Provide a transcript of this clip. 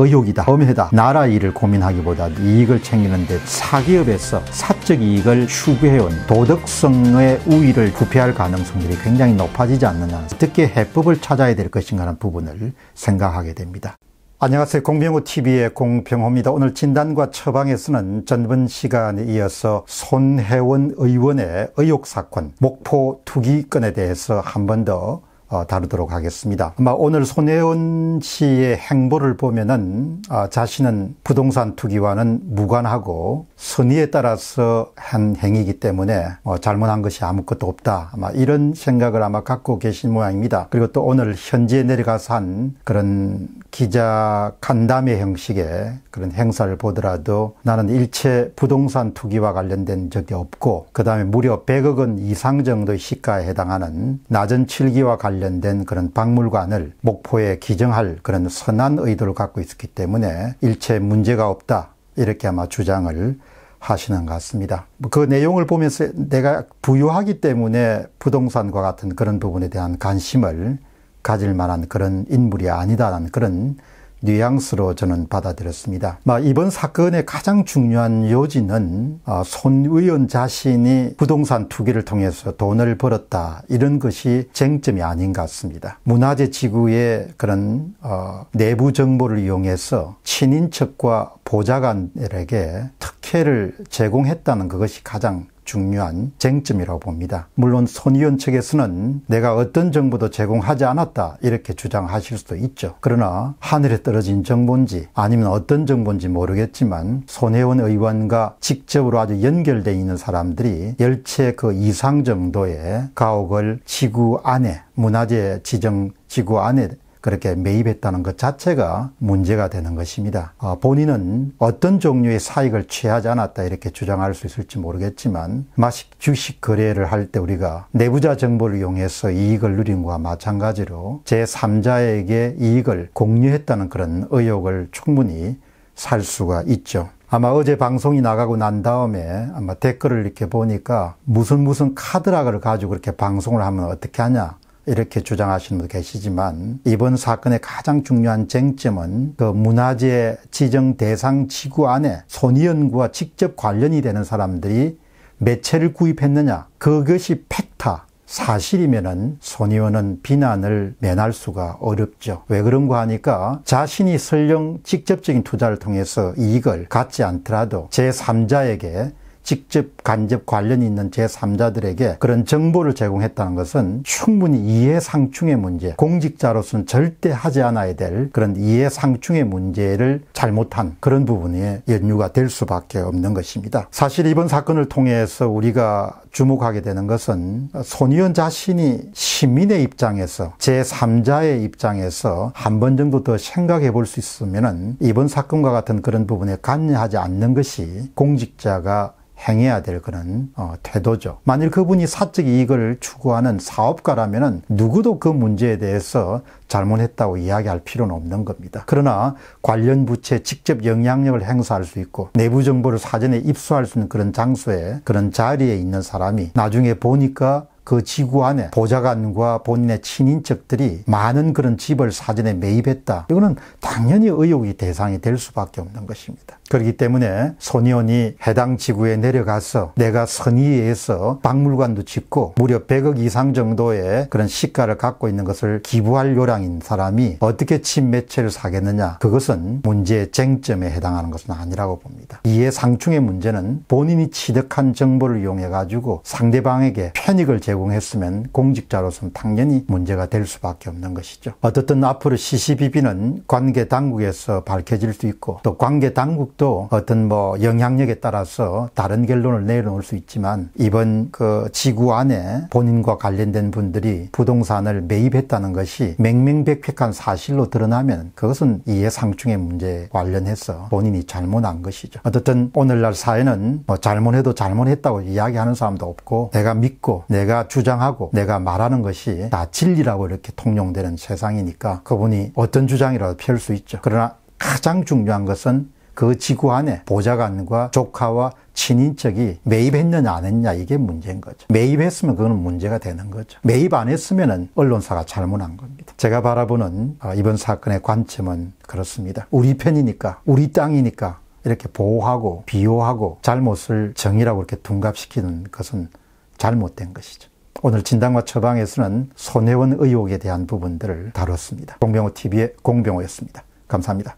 의욕이다, 범해다, 나라 일을 고민하기보다 이익을 챙기는데 사기업에서 사적 이익을 추구해온 도덕성의 우위를 부패할 가능성들이 굉장히 높아지지 않느냐, 어떻게 해법을 찾아야 될 것인가 하는 부분을 생각하게 됩니다. 안녕하세요. 공병호TV의 공병호입니다. 오늘 진단과 처방에서는 전번 시간에 이어서 손혜원 의원의 의혹 사건, 목포 투기건에 대해서 한번더 어, 다루도록 하겠습니다. 아마 오늘 손혜원 씨의 행보를 보면은 어, 자신은 부동산 투기와는 무관하고 선의에 따라서 한 행위이기 때문에 어, 잘못한 것이 아무것도 없다. 아마 이런 생각을 아마 갖고 계신 모양입니다. 그리고 또 오늘 현지에 내려가서 한 그런 기자 간담회 형식의 그런 행사를 보더라도 나는 일체 부동산 투기와 관련된 적이 없고 그 다음에 무려 100억 원 이상 정도의 시가에 해당하는 낮은 칠기와 관련된 그런 박물관을 목포에 기증할 그런 선한 의도를 갖고 있었기 때문에 일체 문제가 없다 이렇게 아마 주장을 하시는 것 같습니다. 뭐 그 내용을 보면서 내가 부유하기 때문에 부동산과 같은 그런 부분에 대한 관심을 가질 만한 그런 인물이 아니다라는 그런 뉘앙스로 저는 받아들였습니다. 이번 사건의 가장 중요한 요지는 어, 손 의원 자신이 부동산 투기를 통해서 돈을 벌었다 이런 것이 쟁점이 아닌 것 같습니다. 문화재 지구의 그런 어, 내부 정보를 이용해서 친인척과 보좌관에게 특혜를 제공했다는 그것이 가장 중요한 쟁점이라고 봅니다. 물론 손의원 측에서는 내가 어떤 정보도 제공하지 않았다 이렇게 주장하실 수도 있죠. 그러나 하늘에 떨어진 정보인지 아니면 어떤 정보인지 모르겠지만 손혜원 의원과 직접으로 아주 연결돼 있는 사람들이 열채 그 이상 정도의 가옥을 지구 안에 문화재 지정 지구 안에 그렇게 매입했다는 것 자체가 문제가 되는 것입니다. 아, 본인은 어떤 종류의 사익을 취하지 않았다 이렇게 주장할 수 있을지 모르겠지만 마식 주식 거래를 할 때 우리가 내부자 정보를 이용해서 이익을 누린 것과 마찬가지로 제3자에게 이익을 공유했다는 그런 의혹을 충분히 살 수가 있죠. 아마 어제 방송이 나가고 난 다음에 아마 댓글을 이렇게 보니까 무슨 무슨 카드락을 가지고 그렇게 방송을 하면 어떻게 하냐 이렇게 주장하시는 분도 계시지만 이번 사건의 가장 중요한 쟁점은 그 문화재 지정 대상 지구 안에 손이연구와 직접 관련이 되는 사람들이 매체를 구입했느냐 그것이 팩타 사실이면은 손이원은 비난을 면할 수가 어렵죠. 왜 그런가 하니까 자신이 설령 직접적인 투자를 통해서 이익을 갖지 않더라도 제3자에게 직접 간접 관련이 있는 제3자들에게 그런 정보를 제공했다는 것은 충분히 이해상충의 문제, 공직자로서는 절대 하지 않아야 될 그런 이해상충의 문제를 잘못한 그런 부분에 연유가 될 수밖에 없는 것입니다. 사실 이번 사건을 통해서 우리가 주목하게 되는 것은 손 의원 자신이 시민의 입장에서 제3자의 입장에서 한 번 정도 더 생각해 볼 수 있으면 이번 사건과 같은 그런 부분에 관여하지 않는 것이 공직자가 행해야 될 그런 어, 태도죠. 만일 그분이 사적 이익을 추구하는 사업가라면 누구도 그 문제에 대해서 잘못했다고 이야기할 필요는 없는 겁니다. 그러나 관련 부채에 직접 영향력을 행사할 수 있고 내부 정보를 사전에 입수할 수 있는 그런 장소에 그런 자리에 있는 사람이 나중에 보니까 그 지구 안에 보좌관과 본인의 친인척들이 많은 그런 집을 사전에 매입했다. 이거는 당연히 의혹이 대상이 될 수밖에 없는 것입니다. 그렇기 때문에 소년이 해당 지구에 내려가서 내가 선의에서 박물관도 짓고 무려 100억 이상 정도의 그런 시가를 갖고 있는 것을 기부할 요량인 사람이 어떻게 침매체를 사겠느냐 그것은 문제의 쟁점에 해당하는 것은 아니라고 봅니다. 이에 상충의 문제는 본인이 취득한 정보를 이용해 가지고 상대방에게 편익을 제공 제공했으면 공직자로서는 당연히 문제가 될 수밖에 없는 것이죠. 어떻든 앞으로 CCBB는 관계 당국에서 밝혀질 수 있고 또 관계 당국도 어떤 뭐 영향력에 따라서 다른 결론을 내놓을 려수 있지만 이번 그 지구 안에 본인과 관련된 분들이 부동산을 매입했다는 것이 맹맹백백한 사실로 드러나면 그것은 이해상충의 문제에 관련해서 본인이 잘못한 것이죠. 어쨌든 오늘날 사회는 뭐 잘못해도 잘못했다고 이야기하는 사람도 없고 내가 믿고 내가 주장하고 내가 말하는 것이 다 진리라고 이렇게 통용되는 세상이니까 그분이 어떤 주장이라도 펼 수 있죠. 그러나 가장 중요한 것은 그 지구 안에 보좌관과 조카와 친인척이 매입했느냐 안 했냐 이게 문제인 거죠. 매입했으면 그거는 문제가 되는 거죠. 매입 안했으면 언론사가 잘못한 겁니다. 제가 바라보는 아, 이번 사건의 관점은 그렇습니다. 우리 편이니까 우리 땅이니까 이렇게 보호하고 비호하고 잘못을 정의라고 이렇게 둔갑시키는 것은 잘못된 것이죠. 오늘 진단과 처방에서는 손혜원 의혹에 대한 부분들을 다뤘습니다. 공병호 TV의 공병호였습니다. 감사합니다.